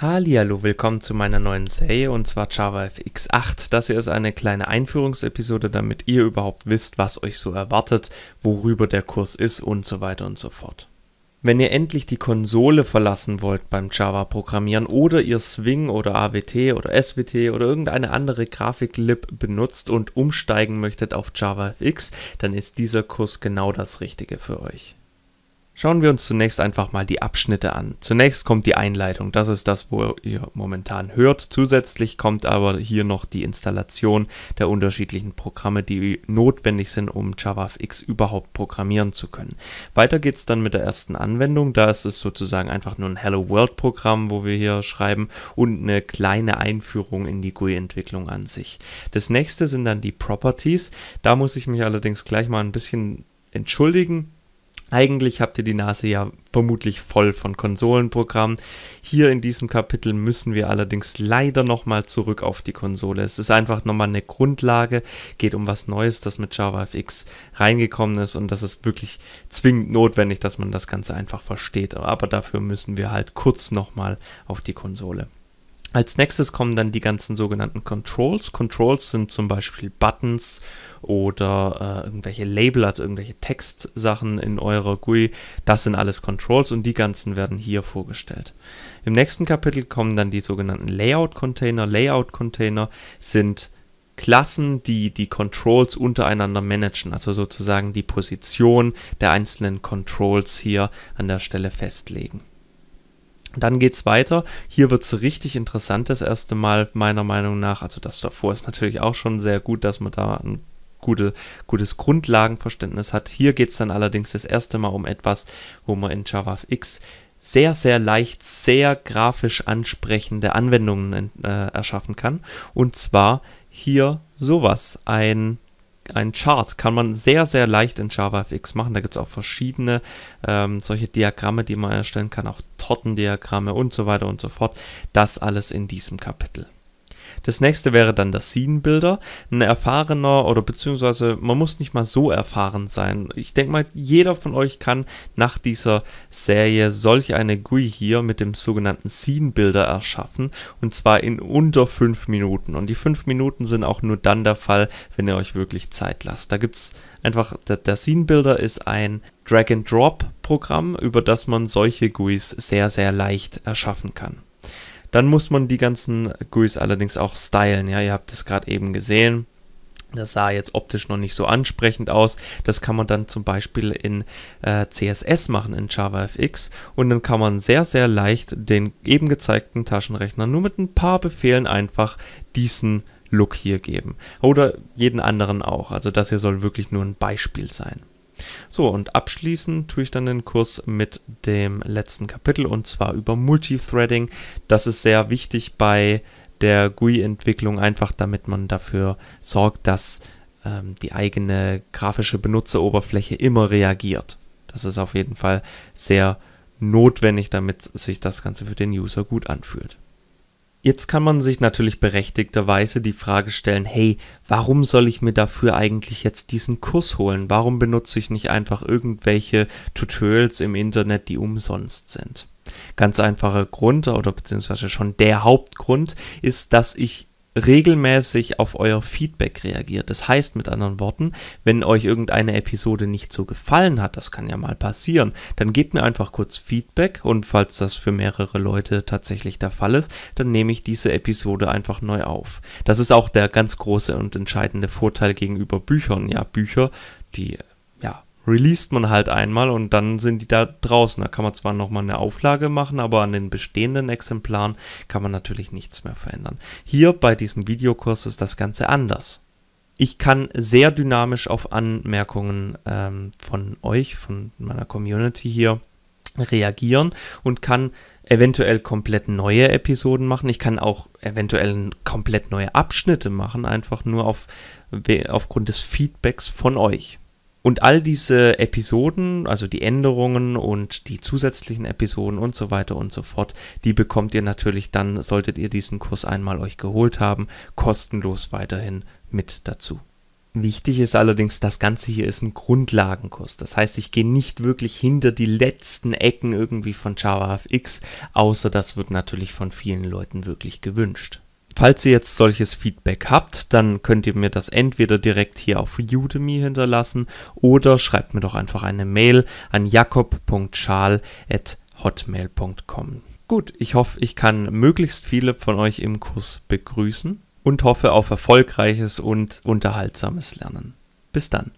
Hallihallo, willkommen zu meiner neuen Serie und zwar JavaFX 8. Das hier ist eine kleine Einführungsepisode, damit ihr überhaupt wisst, was euch so erwartet, worüber der Kurs ist und so weiter und so fort. Wenn ihr endlich die Konsole verlassen wollt beim Java-Programmieren oder ihr Swing oder AWT oder SWT oder irgendeine andere Grafiklib benutzt und umsteigen möchtet auf JavaFX, dann ist dieser Kurs genau das Richtige für euch. Schauen wir uns zunächst einfach mal die Abschnitte an. Zunächst kommt die Einleitung, das ist das, wo ihr momentan hört. Zusätzlich kommt aber hier noch die Installation der unterschiedlichen Programme, die notwendig sind, um JavaFX überhaupt programmieren zu können. Weiter geht's dann mit der ersten Anwendung, da ist es sozusagen einfach nur ein Hello World Programm, wo wir hier schreiben und eine kleine Einführung in die GUI-Entwicklung an sich. Das nächste sind dann die Properties, da muss ich mich allerdings gleich mal ein bisschen entschuldigen, eigentlich habt ihr die Nase ja vermutlich voll von Konsolenprogrammen. Hier in diesem Kapitel müssen wir allerdings leider nochmal zurück auf die Konsole. Es ist einfach nochmal eine Grundlage, geht um was Neues, das mit JavaFX reingekommen ist und das ist wirklich zwingend notwendig, dass man das Ganze einfach versteht. Aber dafür müssen wir halt kurz nochmal auf die Konsole. Als nächstes kommen dann die ganzen sogenannten Controls. Controls sind zum Beispiel Buttons oder äh, irgendwelche Label, also irgendwelche Textsachen in eurer GUI. Das sind alles Controls und die ganzen werden hier vorgestellt. Im nächsten Kapitel kommen dann die sogenannten Layout-Container. Layout-Container sind Klassen, die die Controls untereinander managen, also sozusagen die Position der einzelnen Controls hier an der Stelle festlegen. Dann geht's weiter. Hier wird's richtig interessant das erste Mal, meiner Meinung nach. Also das davor ist natürlich auch schon sehr gut, dass man da ein gute, gutes Grundlagenverständnis hat. Hier geht's dann allerdings das erste Mal um etwas, wo man in JavaFX sehr, sehr leicht, sehr grafisch ansprechende Anwendungen äh, erschaffen kann. Und zwar hier sowas. Ein ein Chart kann man sehr, sehr leicht in JavaFX machen. Da gibt es auch verschiedene ähm, solche Diagramme, die man erstellen kann, auch Tortendiagramme und so weiter und so fort. Das alles in diesem Kapitel. Das nächste wäre dann der Scene Builder. Ein erfahrener oder beziehungsweise man muss nicht mal so erfahren sein. Ich denke mal, jeder von euch kann nach dieser Serie solch eine GUI hier mit dem sogenannten Scene Builder erschaffen und zwar in unter 5 Minuten. Und die 5 Minuten sind auch nur dann der Fall, wenn ihr euch wirklich Zeit lasst. Da gibt es einfach, der, der Scene Builder ist ein Drag-and-Drop-Programm, über das man solche GUIs sehr, sehr leicht erschaffen kann. Dann muss man die ganzen GUIs allerdings auch stylen. Ja, ihr habt es gerade eben gesehen. Das sah jetzt optisch noch nicht so ansprechend aus. Das kann man dann zum Beispiel in äh, CSS machen, in JavaFX. Und dann kann man sehr, sehr leicht den eben gezeigten Taschenrechner nur mit ein paar Befehlen einfach diesen Look hier geben. Oder jeden anderen auch. Also das hier soll wirklich nur ein Beispiel sein. So, und abschließend tue ich dann den Kurs mit dem letzten Kapitel und zwar über Multithreading. Das ist sehr wichtig bei der GUI-Entwicklung, einfach damit man dafür sorgt, dass ähm, die eigene grafische Benutzeroberfläche immer reagiert. Das ist auf jeden Fall sehr notwendig, damit sich das Ganze für den User gut anfühlt. Jetzt kann man sich natürlich berechtigterweise die Frage stellen, hey, warum soll ich mir dafür eigentlich jetzt diesen Kurs holen? Warum benutze ich nicht einfach irgendwelche Tutorials im Internet, die umsonst sind? Ganz einfacher Grund oder beziehungsweise schon der Hauptgrund ist, dass ich regelmäßig auf euer Feedback reagiert. Das heißt mit anderen Worten, wenn euch irgendeine Episode nicht so gefallen hat, das kann ja mal passieren, dann gebt mir einfach kurz Feedback und falls das für mehrere Leute tatsächlich der Fall ist, dann nehme ich diese Episode einfach neu auf. Das ist auch der ganz große und entscheidende Vorteil gegenüber Büchern. Ja, Bücher, die released man halt einmal und dann sind die da draußen. Da kann man zwar nochmal eine Auflage machen, aber an den bestehenden Exemplaren kann man natürlich nichts mehr verändern. Hier bei diesem Videokurs ist das Ganze anders. Ich kann sehr dynamisch auf Anmerkungen ähm, von euch, von meiner Community hier reagieren und kann eventuell komplett neue Episoden machen. Ich kann auch eventuell komplett neue Abschnitte machen, einfach nur auf, aufgrund des Feedbacks von euch. Und all diese Episoden, also die Änderungen und die zusätzlichen Episoden und so weiter und so fort, die bekommt ihr natürlich dann, solltet ihr diesen Kurs einmal euch geholt haben, kostenlos weiterhin mit dazu. Wichtig ist allerdings, das Ganze hier ist ein Grundlagenkurs. Das heißt, ich gehe nicht wirklich hinter die letzten Ecken irgendwie von JavaFX, außer das wird natürlich von vielen Leuten wirklich gewünscht. Falls ihr jetzt solches Feedback habt, dann könnt ihr mir das entweder direkt hier auf Udemy hinterlassen oder schreibt mir doch einfach eine Mail an jakob.schal.hotmail.com. Gut, ich hoffe, ich kann möglichst viele von euch im Kurs begrüßen und hoffe auf erfolgreiches und unterhaltsames Lernen. Bis dann.